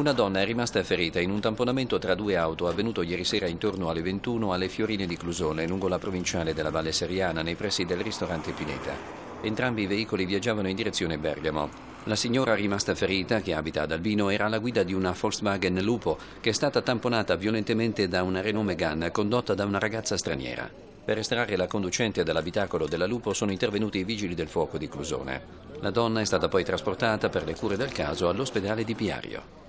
Una donna è rimasta ferita in un tamponamento tra due auto avvenuto ieri sera intorno alle 21 alle Fiorine di Clusone, lungo la provinciale della Valle Seriana, nei pressi del ristorante Pineta. Entrambi i veicoli viaggiavano in direzione Bergamo. La signora rimasta ferita, che abita ad Albino, era alla guida di una Volkswagen Lupo che è stata tamponata violentemente da una Renault Megane condotta da una ragazza straniera. Per estrarre la conducente dall'abitacolo della Lupo sono intervenuti i vigili del fuoco di Clusone. La donna è stata poi trasportata per le cure del caso all'ospedale di Piario.